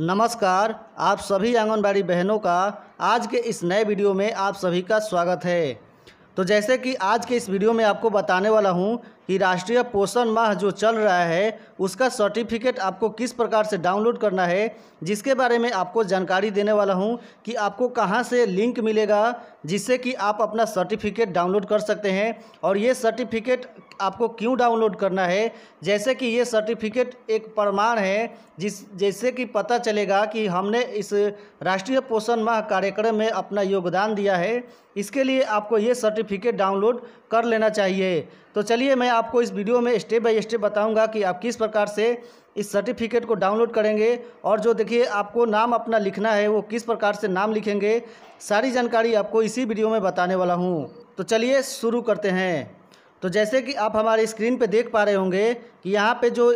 नमस्कार आप सभी आंगनबाड़ी बहनों का आज के इस नए वीडियो में आप सभी का स्वागत है तो जैसे कि आज के इस वीडियो में आपको बताने वाला हूं कि राष्ट्रीय पोषण माह जो चल रहा है उसका सर्टिफिकेट आपको किस प्रकार से डाउनलोड करना है जिसके बारे में आपको जानकारी देने वाला हूं कि आपको कहां से लिंक मिलेगा जिससे कि आप अपना सर्टिफिकेट डाउनलोड कर सकते हैं और ये सर्टिफिकेट आपको क्यों डाउनलोड करना है जैसे कि ये सर्टिफिकेट एक प्रमाण है जिस जैसे कि पता चलेगा कि हमने इस राष्ट्रीय पोषण माह कार्यक्रम में अपना योगदान दिया है इसके लिए आपको ये सर्टिफिकेट डाउनलोड कर लेना चाहिए तो चलिए मैं आपको इस वीडियो में स्टेप बाय स्टेप बताऊंगा कि आप किस प्रकार से इस सर्टिफिकेट को डाउनलोड करेंगे और जो देखिए आपको नाम अपना लिखना है वो किस प्रकार से नाम लिखेंगे सारी जानकारी आपको इसी वीडियो में बताने वाला हूँ तो चलिए शुरू करते हैं तो जैसे कि आप हमारे स्क्रीन पे देख पा रहे होंगे कि यहाँ पे जो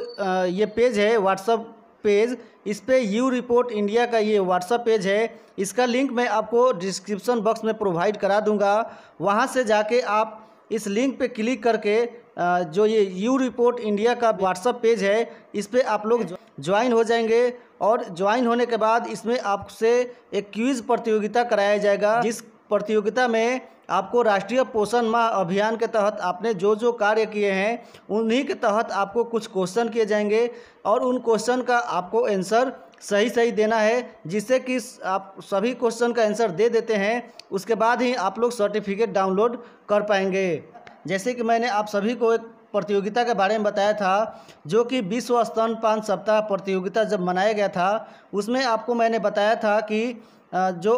ये पेज है व्हाट्सअप पेज इस पे यू रिपोर्ट इंडिया का ये व्हाट्सअप पेज है इसका लिंक मैं आपको डिस्क्रिप्शन बॉक्स में प्रोवाइड करा दूंगा वहाँ से जाके आप इस लिंक पे क्लिक करके जो ये यू रिपोर्ट इंडिया का व्हाट्सअप पेज है इस पर आप लोग ज्वाइन हो जाएंगे और ज्वाइन होने के बाद इसमें आपसे एक क्विज़ प्रतियोगिता कराया जाएगा जिस प्रतियोगिता में आपको राष्ट्रीय पोषण माह अभियान के तहत आपने जो जो कार्य किए हैं उन्हीं के तहत आपको कुछ क्वेश्चन किए जाएंगे और उन क्वेश्चन का आपको आंसर सही सही देना है जिससे कि आप सभी क्वेश्चन का आंसर दे देते हैं उसके बाद ही आप लोग सर्टिफिकेट डाउनलोड कर पाएंगे जैसे कि मैंने आप सभी को एक प्रतियोगिता के बारे में बताया था जो कि विश्व स्तनपान सप्ताह प्रतियोगिता जब मनाया गया था उसमें आपको मैंने बताया था कि जो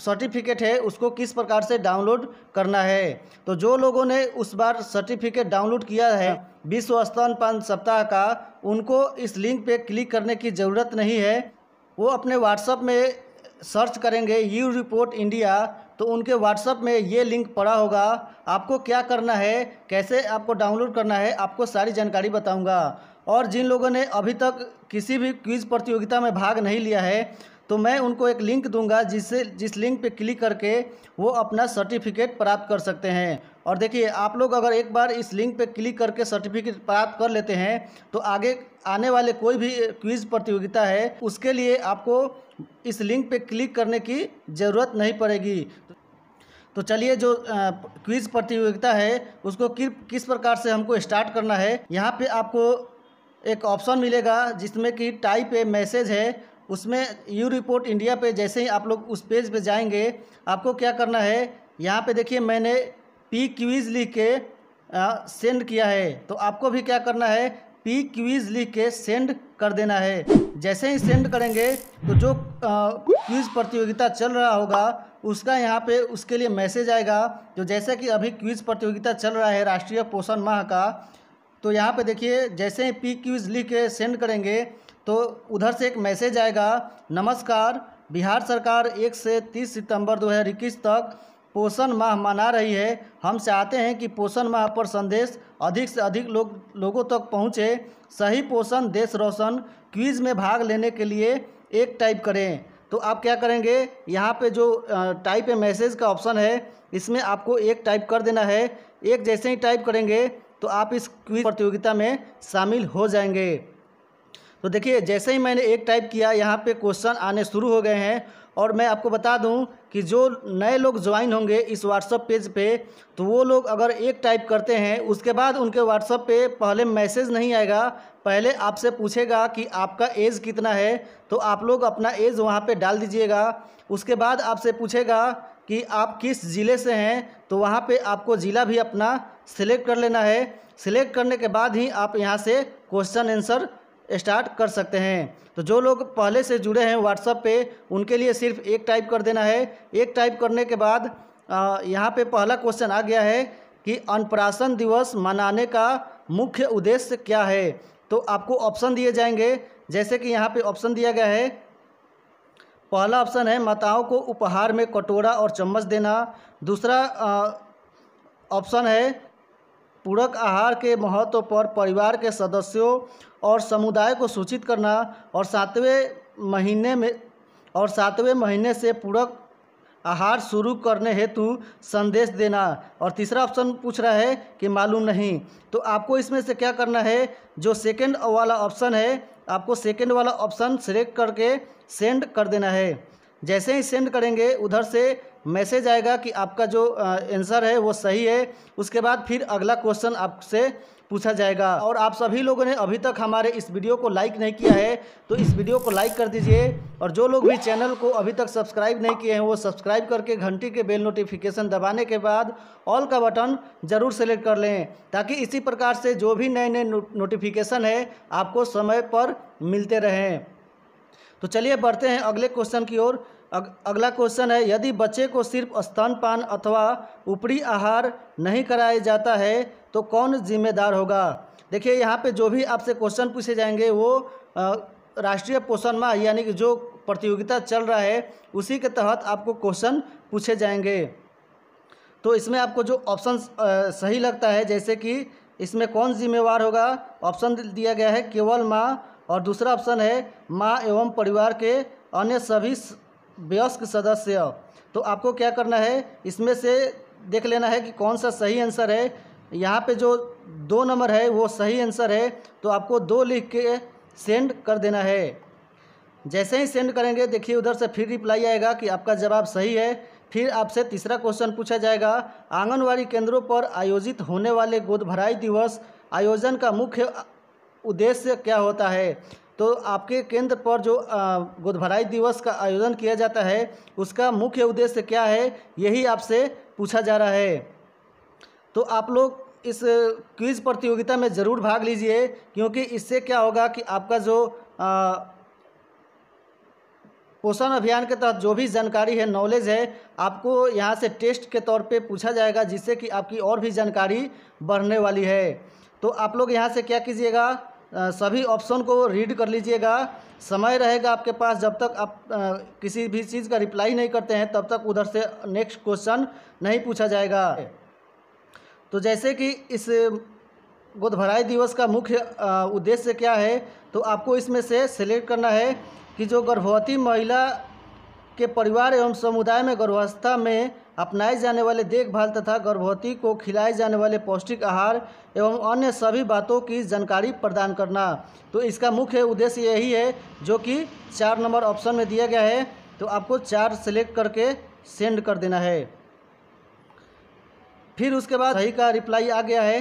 सर्टिफिकेट है उसको किस प्रकार से डाउनलोड करना है तो जो लोगों ने उस बार सर्टिफिकेट डाउनलोड किया है विश्व स्तनपान सप्ताह का उनको इस लिंक पे क्लिक करने की ज़रूरत नहीं है वो अपने व्हाट्सएप में सर्च करेंगे यू रिपोर्ट इंडिया तो उनके व्हाट्सएप में ये लिंक पड़ा होगा आपको क्या करना है कैसे आपको डाउनलोड करना है आपको सारी जानकारी बताऊँगा और जिन लोगों ने अभी तक किसी भी क्विज़ प्रतियोगिता में भाग नहीं लिया है तो मैं उनको एक लिंक दूंगा जिससे जिस लिंक पे क्लिक करके वो अपना सर्टिफिकेट प्राप्त कर सकते हैं और देखिए आप लोग अगर एक बार इस लिंक पे क्लिक करके सर्टिफिकेट प्राप्त कर लेते हैं तो आगे आने वाले कोई भी क्विज प्रतियोगिता है उसके लिए आपको इस लिंक पे क्लिक करने की ज़रूरत नहीं पड़ेगी तो चलिए जो क्विज़ प्रतियोगिता है उसको कि, किस प्रकार से हमको स्टार्ट करना है यहाँ पे आपको एक ऑप्शन मिलेगा जिसमें कि टाइप ए मैसेज है उसमें यू रिपोर्ट इंडिया पे जैसे ही आप लोग उस पेज पे जाएंगे आपको क्या करना है यहाँ पे देखिए मैंने पी क्यूज लिख के सेंड किया है तो आपको भी क्या करना है पी क्यूज़ लिख के सेंड कर देना है जैसे ही सेंड करेंगे तो जो क्विज़ प्रतियोगिता चल रहा होगा उसका यहाँ पे उसके लिए मैसेज आएगा जो तो जैसे कि अभी क्विज़ प्रतियोगिता चल रहा है राष्ट्रीय पोषण माह का तो यहाँ पे देखिए जैसे ही पी क्यूज़ लिख के सेंड करेंगे तो उधर से एक मैसेज आएगा नमस्कार बिहार सरकार एक से तीस सितंबर 2021 तक पोषण माह मना रही है हम चाहते हैं कि पोषण माह पर संदेश अधिक से अधिक लोग लोगों तक तो पहुंचे सही पोषण देश रोशन क्विज में भाग लेने के लिए एक टाइप करें तो आप क्या करेंगे यहाँ पे जो टाइप है मैसेज का ऑप्शन है इसमें आपको एक टाइप कर देना है एक जैसे ही टाइप करेंगे तो आप इस क्विज प्रतियोगिता में शामिल हो जाएंगे तो देखिए जैसे ही मैंने एक टाइप किया यहाँ पे क्वेश्चन आने शुरू हो गए हैं और मैं आपको बता दूं कि जो नए लोग ज्वाइन होंगे इस व्हाट्सअप पेज पे तो वो लोग अगर एक टाइप करते हैं उसके बाद उनके व्हाट्सअप पे पहले मैसेज नहीं आएगा पहले आपसे पूछेगा कि आपका एज कितना है तो आप लोग अपना एज वहाँ पर डाल दीजिएगा उसके बाद आपसे पूछेगा कि आप किस ज़िले से हैं तो वहाँ पर आपको ज़िला भी अपना सिलेक्ट कर लेना है सिलेक्ट करने के बाद ही आप यहाँ से क्वेश्चन आंसर स्टार्ट कर सकते हैं तो जो लोग पहले से जुड़े हैं व्हाट्सअप पे उनके लिए सिर्फ एक टाइप कर देना है एक टाइप करने के बाद यहाँ पे पहला क्वेश्चन आ गया है कि अनप्राशन दिवस मनाने का मुख्य उद्देश्य क्या है तो आपको ऑप्शन दिए जाएंगे जैसे कि यहाँ पे ऑप्शन दिया गया है पहला ऑप्शन है माताओं को उपहार में कटोरा और चम्मच देना दूसरा ऑप्शन है पूरक आहार के महत्व पर परिवार के सदस्यों और समुदाय को सूचित करना और सातवें महीने में और सातवें महीने से पूरक आहार शुरू करने हेतु संदेश देना और तीसरा ऑप्शन पूछ रहा है कि मालूम नहीं तो आपको इसमें से क्या करना है जो सेकंड वाला ऑप्शन है आपको सेकंड वाला ऑप्शन सेलेक्ट करके सेंड कर देना है जैसे ही सेंड करेंगे उधर से मैसेज आएगा कि आपका जो आंसर है वो सही है उसके बाद फिर अगला क्वेश्चन आपसे पूछा जाएगा और आप सभी लोगों ने अभी तक हमारे इस वीडियो को लाइक नहीं किया है तो इस वीडियो को लाइक कर दीजिए और जो लोग भी चैनल को अभी तक सब्सक्राइब नहीं किए हैं वो सब्सक्राइब करके घंटी के बेल नोटिफिकेशन दबाने के बाद ऑल का बटन ज़रूर सेलेक्ट कर लें ताकि इसी प्रकार से जो भी नए नए नोटिफिकेशन है आपको समय पर मिलते रहें तो चलिए बढ़ते हैं अगले क्वेश्चन की ओर अग, अगला क्वेश्चन है यदि बच्चे को सिर्फ स्तनपान अथवा ऊपरी आहार नहीं कराया जाता है तो कौन जिम्मेदार होगा देखिए यहाँ पे जो भी आपसे क्वेश्चन पूछे जाएंगे वो राष्ट्रीय पोषण माह यानी कि जो प्रतियोगिता चल रहा है उसी के तहत आपको क्वेश्चन पूछे जाएंगे तो इसमें आपको जो ऑप्शन सही लगता है जैसे कि इसमें कौन जिम्मेवार होगा ऑप्शन दिया गया है केवल माँ और दूसरा ऑप्शन है माँ एवं परिवार के अन्य सभी वयस्क सदस्य तो आपको क्या करना है इसमें से देख लेना है कि कौन सा सही आंसर है यहाँ पे जो दो नंबर है वो सही आंसर है तो आपको दो लिख के सेंड कर देना है जैसे ही सेंड करेंगे देखिए उधर से फिर रिप्लाई आएगा कि आपका जवाब सही है फिर आपसे तीसरा क्वेश्चन पूछा जाएगा आंगनवाड़ी केंद्रों पर आयोजित होने वाले गोद भराई दिवस आयोजन का मुख्य उद्देश्य क्या होता है तो आपके केंद्र पर जो गोदभराई दिवस का आयोजन किया जाता है उसका मुख्य उद्देश्य क्या है यही आपसे पूछा जा रहा है तो आप लोग इस क्विज़ प्रतियोगिता में ज़रूर भाग लीजिए क्योंकि इससे क्या होगा कि आपका जो पोषण अभियान के तहत जो भी जानकारी है नॉलेज है आपको यहाँ से टेस्ट के तौर पे पूछा जाएगा जिससे कि आपकी और भी जानकारी बढ़ने वाली है तो आप लोग यहाँ से क्या कीजिएगा सभी ऑप्शन को रीड कर लीजिएगा समय रहेगा आपके पास जब तक आप आ, किसी भी चीज़ का रिप्लाई नहीं करते हैं तब तक उधर से नेक्स्ट क्वेश्चन नहीं पूछा जाएगा तो जैसे कि इस गोदभराई दिवस का मुख्य उद्देश्य क्या है तो आपको इसमें से सेलेक्ट करना है कि जो गर्भवती महिला के परिवार एवं समुदाय में गर्भावस्था में अपनाए जाने वाले देखभाल तथा गर्भवती को खिलाए जाने वाले पौष्टिक आहार एवं अन्य सभी बातों की जानकारी प्रदान करना तो इसका मुख्य उद्देश्य यही है जो कि चार नंबर ऑप्शन में दिया गया है तो आपको चार सेलेक्ट करके सेंड कर देना है फिर उसके बाद सही का रिप्लाई आ गया है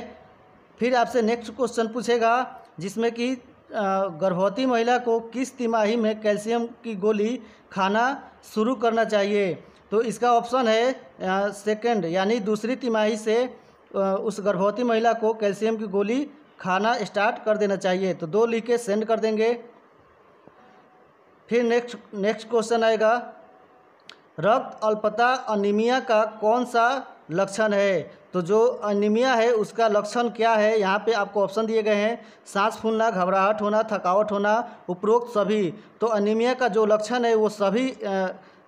फिर आपसे नेक्स्ट क्वेश्चन पूछेगा जिसमें कि गर्भवती महिला को किस तिमाही में कैल्शियम की गोली खाना शुरू करना चाहिए तो इसका ऑप्शन है सेकंड यानी दूसरी तिमाही से उस गर्भवती महिला को कैल्शियम की गोली खाना स्टार्ट कर देना चाहिए तो दो लिख के सेंड कर देंगे फिर नेक्स्ट नेक्स्ट क्वेश्चन आएगा रक्त अल्पता अनिमिया का कौन सा लक्षण है तो जो अनिमिया है उसका लक्षण क्या है यहाँ पे आपको ऑप्शन दिए गए हैं सांस फूलना घबराहट होना थकावट होना उपरोक्त सभी तो अनिमिया का जो लक्षण है वो सभी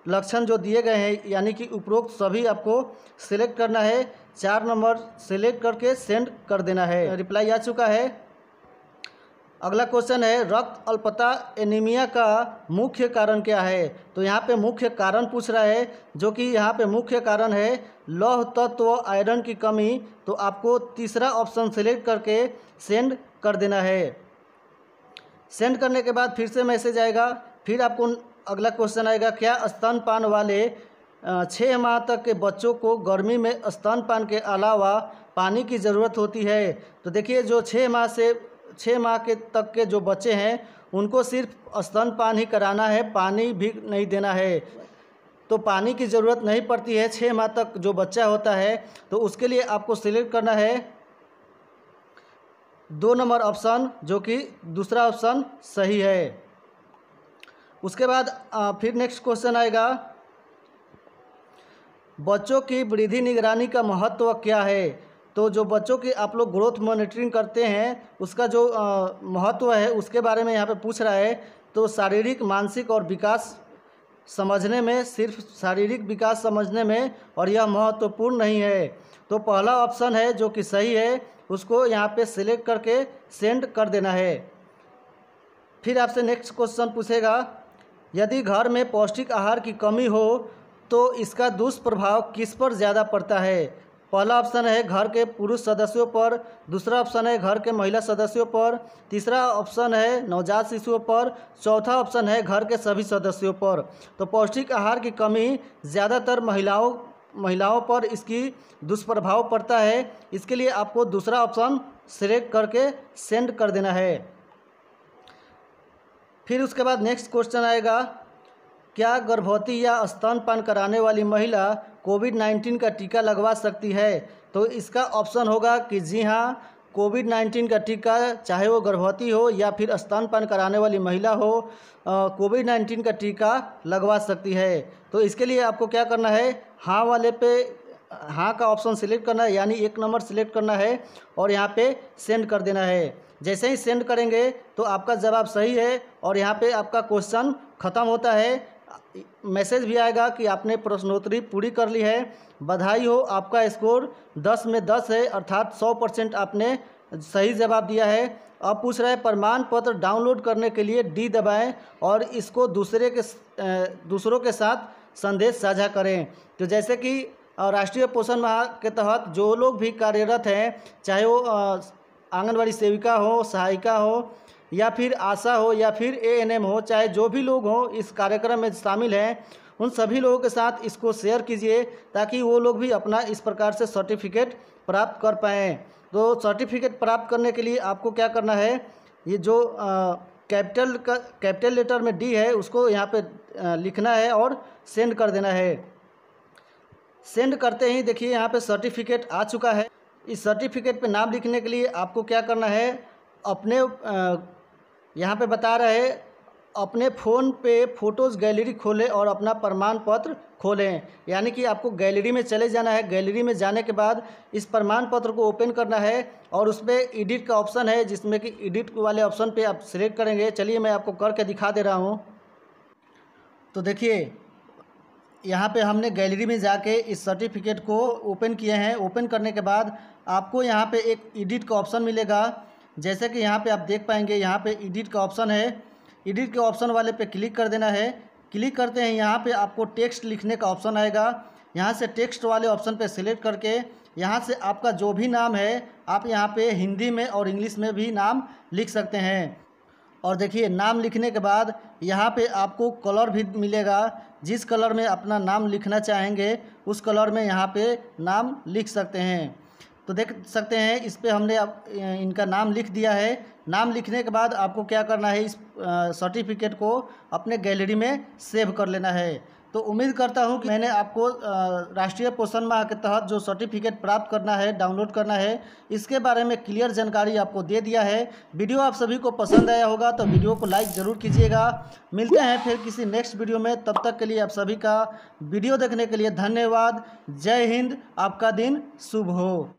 लक्षण जो दिए गए हैं यानी कि उपरोक्त सभी आपको सिलेक्ट करना है चार नंबर सेलेक्ट करके सेंड कर देना है रिप्लाई आ चुका है अगला क्वेश्चन है रक्त अल्पता एनीमिया का मुख्य कारण क्या है तो यहाँ पे मुख्य कारण पूछ रहा है जो कि यहाँ पे मुख्य कारण है लौह तत्व आयरन की कमी तो आपको तीसरा ऑप्शन सेलेक्ट करके सेंड कर देना है सेंड करने के बाद फिर से मैसेज आएगा फिर आपको अगला क्वेश्चन आएगा क्या स्तनपान वाले छः माह तक के बच्चों को गर्मी में स्तनपान के अलावा पानी की ज़रूरत होती है तो देखिए जो छः माह से छः माह के तक के जो बच्चे हैं उनको सिर्फ स्तनपान ही कराना है पानी भी नहीं देना है तो पानी की ज़रूरत नहीं पड़ती है छः माह तक जो बच्चा होता है तो उसके लिए आपको सिलेक्ट करना है दो नंबर ऑप्शन जो कि दूसरा ऑप्शन सही है उसके बाद फिर नेक्स्ट क्वेश्चन आएगा बच्चों की वृद्धि निगरानी का महत्व क्या है तो जो बच्चों की आप लोग ग्रोथ मॉनिटरिंग करते हैं उसका जो महत्व है उसके बारे में यहाँ पे पूछ रहा है तो शारीरिक मानसिक और विकास समझने में सिर्फ शारीरिक विकास समझने में और यह महत्वपूर्ण नहीं है तो पहला ऑप्शन है जो कि सही है उसको यहाँ पे सिलेक्ट करके सेंड कर देना है फिर आपसे नेक्स्ट क्वेश्चन पूछेगा यदि घर में पौष्टिक आहार की कमी हो तो इसका दुष्प्रभाव किस पर ज़्यादा पड़ता है पहला ऑप्शन है घर के पुरुष सदस्यों पर दूसरा ऑप्शन है घर के महिला सदस्यों पर तीसरा ऑप्शन है नवजात शिशुओं पर चौथा ऑप्शन है घर के सभी सदस्यों पर तो पौष्टिक आहार की कमी ज़्यादातर महिलाओं महिलाओं पर इसकी दुष्प्रभाव पड़ता है इसके लिए आपको दूसरा ऑप्शन सेलेक्ट करके सेंड कर देना है फिर उसके बाद नेक्स्ट क्वेश्चन आएगा क्या गर्भवती या स्तनपान कराने वाली महिला कोविड नाइन्टीन का टीका लगवा सकती है तो इसका ऑप्शन होगा कि जी हाँ कोविड नाइन्टीन का टीका चाहे वो गर्भवती हो या फिर स्तनपान कराने वाली महिला हो कोविड नाइन्टीन का टीका लगवा सकती है तो इसके लिए आपको क्या करना है हाँ वाले पे हाँ का ऑप्शन सिलेक्ट करना है यानी एक नंबर सिलेक्ट करना है और यहाँ पे सेंड कर देना है जैसे ही सेंड करेंगे तो आपका जवाब सही है और यहाँ पे आपका क्वेश्चन ख़त्म होता है मैसेज भी आएगा कि आपने प्रश्नोत्तरी पूरी कर ली है बधाई हो आपका स्कोर दस में दस है अर्थात सौ परसेंट आपने सही जवाब दिया है अब पूछ रहा है प्रमाण पत्र डाउनलोड करने के लिए डी दबाएं और इसको दूसरे के दूसरों के साथ संदेश साझा करें तो जैसे कि राष्ट्रीय पोषण माह के तहत जो लोग भी कार्यरत हैं चाहे वो आंगनबाड़ी सेविका हो सहायिका हो या फिर आशा हो या फिर एएनएम हो चाहे जो भी लोग हों इस कार्यक्रम में शामिल हैं उन सभी लोगों के साथ इसको शेयर कीजिए ताकि वो लोग भी अपना इस प्रकार से सर्टिफिकेट प्राप्त कर पाएँ तो सर्टिफिकेट प्राप्त करने के लिए आपको क्या करना है ये जो कैपिटल का कैपिटल लेटर में डी है उसको यहाँ पे आ, लिखना है और सेंड कर देना है सेंड करते ही देखिए यहाँ पे सर्टिफिकेट आ चुका है इस सर्टिफिकेट पे नाम लिखने के लिए आपको क्या करना है अपने यहाँ पे बता रहे अपने फ़ोन पे फ़ोटोज़ गैलरी खोलें और अपना प्रमाण पत्र खोलें यानी कि आपको गैलरी में चले जाना है गैलरी में जाने के बाद इस प्रमाण पत्र को ओपन करना है और उस पर एडिट का ऑप्शन है जिसमें कि एडिट वाले ऑप्शन पे आप सिलेक्ट करेंगे चलिए मैं आपको करके दिखा दे रहा हूँ तो देखिए यहाँ पे हमने गैलरी में जाके इस सर्टिफिकेट को ओपन किए हैं ओपन करने के बाद आपको यहाँ पे एक एडिट का ऑप्शन मिलेगा जैसे कि यहाँ पे आप देख पाएंगे यहाँ पे एडिट का ऑप्शन है एडिट के ऑप्शन वाले पे क्लिक कर देना है क्लिक करते हैं यहाँ पे आपको टेक्स्ट लिखने का ऑप्शन आएगा यहाँ से टेक्स्ट वाले ऑप्शन पे सिलेक्ट करके यहाँ से आपका जो भी नाम है आप यहाँ पे हिंदी में और इंग्लिश में भी नाम लिख सकते हैं और देखिए नाम लिखने के बाद यहाँ पर आपको कलर भी मिलेगा जिस कलर में अपना नाम लिखना चाहेंगे उस कलर में यहाँ पर नाम लिख सकते हैं तो देख सकते हैं इस पर हमने अब इनका नाम लिख दिया है नाम लिखने के बाद आपको क्या करना है इस सर्टिफिकेट को अपने गैलरी में सेव कर लेना है तो उम्मीद करता हूँ कि मैंने आपको राष्ट्रीय पोषण माह के तहत जो सर्टिफिकेट प्राप्त करना है डाउनलोड करना है इसके बारे में क्लियर जानकारी आपको दे दिया है वीडियो आप सभी को पसंद आया होगा तो वीडियो को लाइक ज़रूर कीजिएगा मिलते हैं फिर किसी नेक्स्ट वीडियो में तब तक के लिए आप सभी का वीडियो देखने के लिए धन्यवाद जय हिंद आपका दिन शुभ हो